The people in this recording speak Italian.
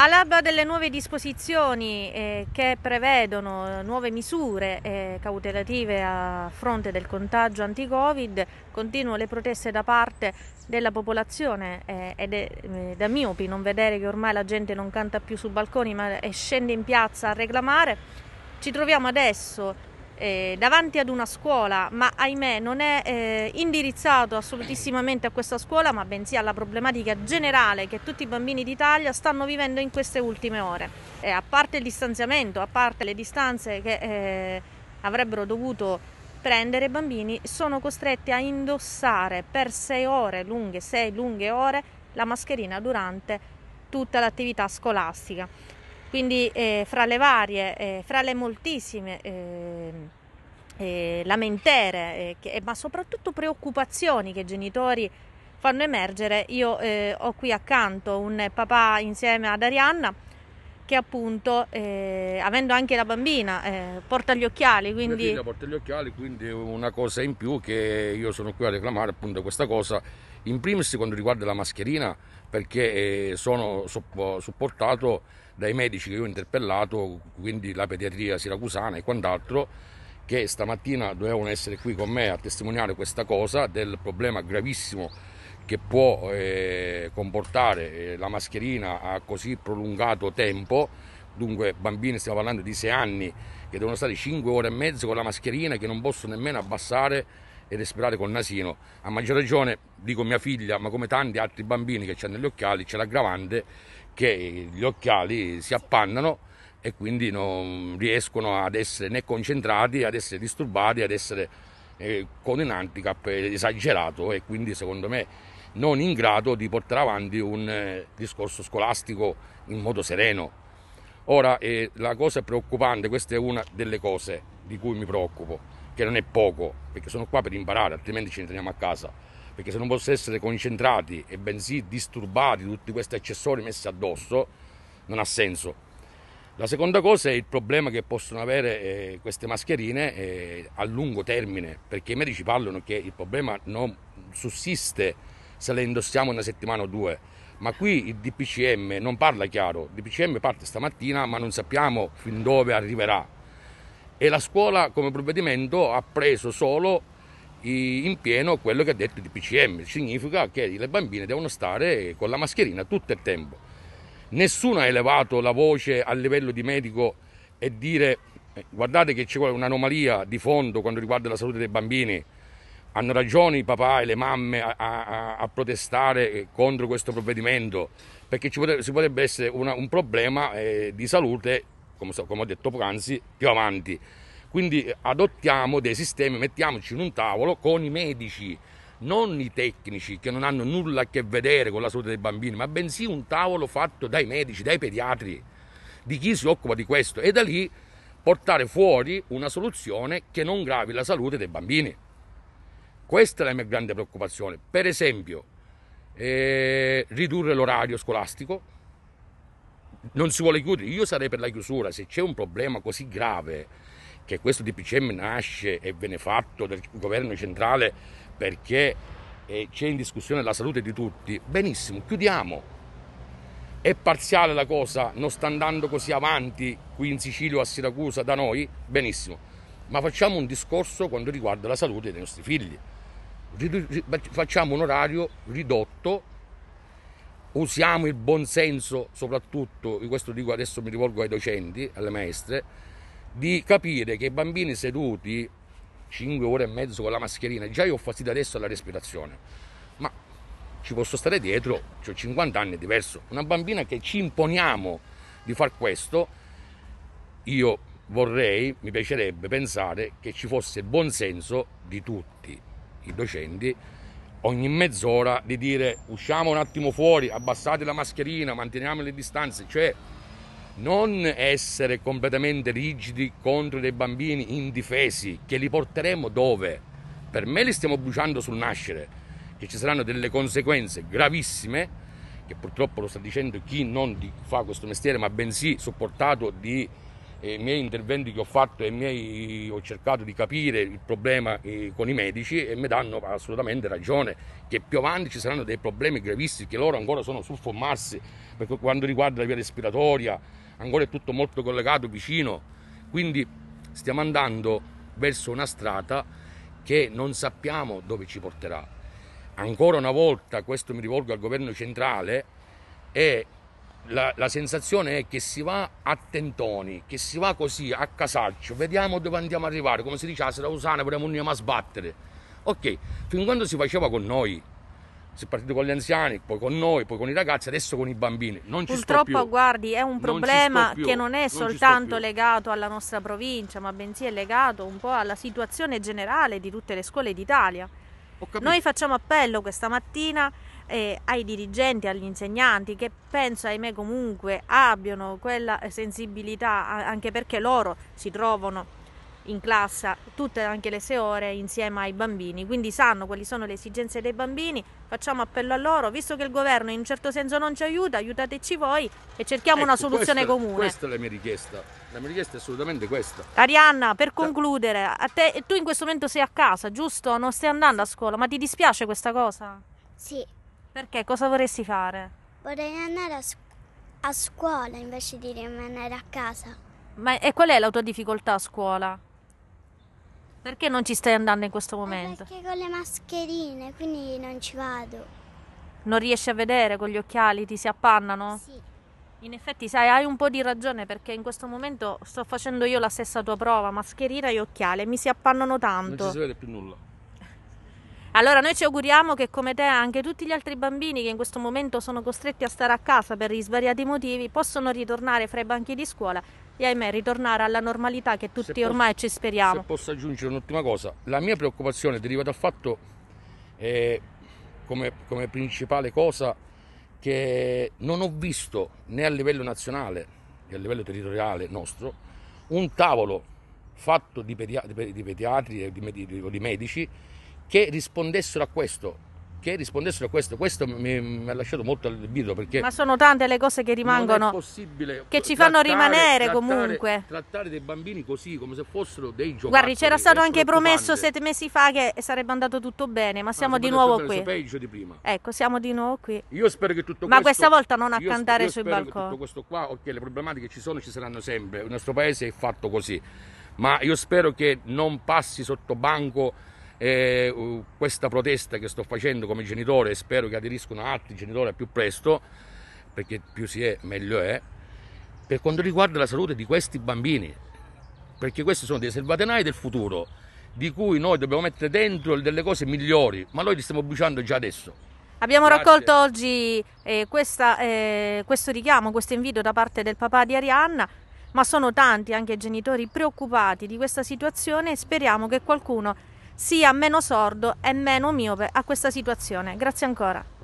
All'alba delle nuove disposizioni eh, che prevedono nuove misure eh, cautelative a fronte del contagio anti-Covid, continuano le proteste da parte della popolazione eh, ed è eh, da miopi non vedere che ormai la gente non canta più su balconi ma eh, scende in piazza a reclamare. Ci troviamo adesso eh, davanti ad una scuola, ma ahimè non è eh, indirizzato assolutissimamente a questa scuola, ma bensì alla problematica generale che tutti i bambini d'Italia stanno vivendo in queste ultime ore. E eh, a parte il distanziamento, a parte le distanze che eh, avrebbero dovuto prendere i bambini, sono costretti a indossare per sei ore lunghe, sei lunghe ore la mascherina durante tutta l'attività scolastica. Quindi eh, fra le varie, eh, fra le moltissime eh, eh, lamentere, eh, che, eh, ma soprattutto preoccupazioni che i genitori fanno emergere. Io eh, ho qui accanto un papà insieme ad Arianna che appunto, eh, avendo anche la bambina, eh, porta gli occhiali. Quindi... La porta gli occhiali, quindi una cosa in più che io sono qui a reclamare appunto questa cosa, in primis quando riguarda la mascherina, perché sono supportato dai medici che io ho interpellato, quindi la pediatria siracusana e quant'altro, che stamattina dovevano essere qui con me a testimoniare questa cosa del problema gravissimo che può eh, comportare eh, la mascherina a così prolungato tempo. Dunque, bambini, stiamo parlando di sei anni che devono stare 5 ore e mezzo con la mascherina che non possono nemmeno abbassare e respirare col nasino. A maggior ragione, dico mia figlia, ma come tanti altri bambini che hanno gli occhiali, c'è l'aggravante che gli occhiali si appannano e quindi non riescono ad essere né concentrati, ad essere disturbati, ad essere eh, con un handicap esagerato e quindi secondo me non in grado di portare avanti un eh, discorso scolastico in modo sereno. Ora eh, la cosa preoccupante, questa è una delle cose di cui mi preoccupo, che non è poco, perché sono qua per imparare, altrimenti ci riteniamo a casa, perché se non posso essere concentrati e bensì disturbati tutti questi accessori messi addosso, non ha senso la seconda cosa è il problema che possono avere eh, queste mascherine eh, a lungo termine, perché i medici parlano che il problema non sussiste se le indossiamo una settimana o due, ma qui il DPCM non parla chiaro, il DPCM parte stamattina ma non sappiamo fin dove arriverà e la scuola come provvedimento ha preso solo in pieno quello che ha detto il DPCM, significa che le bambine devono stare con la mascherina tutto il tempo nessuno ha elevato la voce a livello di medico e dire eh, guardate che c'è un'anomalia di fondo quando riguarda la salute dei bambini, hanno ragione i papà e le mamme a, a, a protestare eh, contro questo provvedimento, perché ci potrebbe, potrebbe essere una, un problema eh, di salute, come, come ho detto poc'anzi, più avanti. Quindi eh, adottiamo dei sistemi, mettiamoci in un tavolo con i medici, non i tecnici che non hanno nulla a che vedere con la salute dei bambini, ma bensì un tavolo fatto dai medici, dai pediatri, di chi si occupa di questo e da lì portare fuori una soluzione che non gravi la salute dei bambini. Questa è la mia grande preoccupazione. Per esempio, eh, ridurre l'orario scolastico. Non si vuole chiudere, io sarei per la chiusura, se c'è un problema così grave che questo DPCM nasce e viene fatto dal governo centrale perché eh, c'è in discussione la salute di tutti, benissimo, chiudiamo. È parziale la cosa, non sta andando così avanti qui in Sicilia o a Siracusa da noi, benissimo, ma facciamo un discorso quando riguarda la salute dei nostri figli. Facciamo un orario ridotto usiamo il buon senso soprattutto, questo dico adesso mi rivolgo ai docenti, alle maestre, di capire che i bambini seduti 5 ore e mezzo con la mascherina, già io ho fastidio adesso alla respirazione, ma ci posso stare dietro, ho cioè 50 anni, è diverso. Una bambina che ci imponiamo di far questo, io vorrei, mi piacerebbe pensare che ci fosse il buonsenso di tutti i docenti ogni mezz'ora di dire usciamo un attimo fuori, abbassate la mascherina, manteniamo le distanze, cioè non essere completamente rigidi contro dei bambini indifesi che li porteremo dove? Per me li stiamo bruciando sul nascere, che ci saranno delle conseguenze gravissime, che purtroppo lo sta dicendo chi non fa questo mestiere, ma bensì supportato di i miei interventi che ho fatto e miei, ho cercato di capire il problema eh, con i medici e mi danno assolutamente ragione che più avanti ci saranno dei problemi gravissimi che loro ancora sono sul formarsi per quanto riguarda la via respiratoria ancora è tutto molto collegato vicino quindi stiamo andando verso una strada che non sappiamo dove ci porterà ancora una volta questo mi rivolgo al governo centrale è la, la, sensazione è che si va a tentoni, che si va così a casaccio, vediamo dove andiamo ad arrivare, come si dice a ah, Serausana, vorremmo andiamo a sbattere. Ok, fin quando si faceva con noi, si è partito con gli anziani, poi con noi, poi con i ragazzi, adesso con i bambini. Non ci Purtroppo, guardi, è un problema che non è non soltanto legato alla nostra provincia, ma bensì è legato un po' alla situazione generale di tutte le scuole d'Italia. Noi facciamo appello questa mattina eh, ai dirigenti, agli insegnanti che penso ahimè comunque abbiano quella eh, sensibilità anche perché loro si trovano in classe tutte anche le sei ore insieme ai bambini, quindi sanno quali sono le esigenze dei bambini, facciamo appello a loro, visto che il governo in un certo senso non ci aiuta, aiutateci voi e cerchiamo ecco, una soluzione questa, comune. Questa è la mia richiesta, la mia richiesta è assolutamente questa. Arianna, per concludere, a te, tu in questo momento sei a casa, giusto? Non stai andando a scuola, ma ti dispiace questa cosa? Sì. Perché cosa vorresti fare? Vorrei andare a, scu- a scuola invece di rimanere a casa. Ma e qual è la tua difficoltà a scuola? Perché non ci stai andando in questo momento? Perché con le mascherine, quindi non ci vado. Non riesci a vedere con gli occhiali, ti si appannano? Sì. In effetti, sai, hai un po' di ragione perché in questo momento sto facendo io la stessa tua prova, mascherina e occhiali, mi si appannano tanto. Non ci si vede più nulla. Allora noi ci auguriamo che come te anche tutti gli altri bambini che in questo momento sono costretti a stare a casa per gli svariati motivi possano ritornare fra i banchi di scuola e ahimè ritornare alla normalità che tutti posso, ormai ci speriamo. Se posso aggiungere un'ultima cosa, la mia preoccupazione deriva dal fatto eh, come, come principale cosa che non ho visto né a livello nazionale né a livello territoriale nostro un tavolo fatto di, pediatri o di, di, di medici che rispondessero a questo che rispondessero a questo. Questo mi, mi ha lasciato molto allibito perché... Ma sono tante le cose che rimangono... Che ci fanno trattare, rimanere trattare, comunque. Trattare dei bambini così, come se fossero dei giocatori. Guardi, c'era eh, stato anche promesso sette mesi fa che sarebbe andato tutto bene, ma ah, siamo no, di nuovo qui. peggio di prima. Ecco, siamo di nuovo qui. Io spero che tutto ma questo... Ma questa volta non a cantare io sui balconi. tutto questo qua, ok, le problematiche ci sono ci saranno sempre. Il nostro paese è fatto così. Ma io spero che non passi sotto banco e uh, questa protesta che sto facendo come genitore, spero che aderiscono altri genitori al più presto, perché più si è meglio è, per quanto riguarda la salute di questi bambini, perché questi sono dei selvatenai del futuro, di cui noi dobbiamo mettere dentro delle cose migliori, ma noi li stiamo bruciando già adesso. Abbiamo Grazie. raccolto oggi eh, questa, eh, questo richiamo, questo invito da parte del papà di Arianna, ma sono tanti anche i genitori preoccupati di questa situazione e speriamo che qualcuno sia meno sordo e meno miope a questa situazione. Grazie ancora.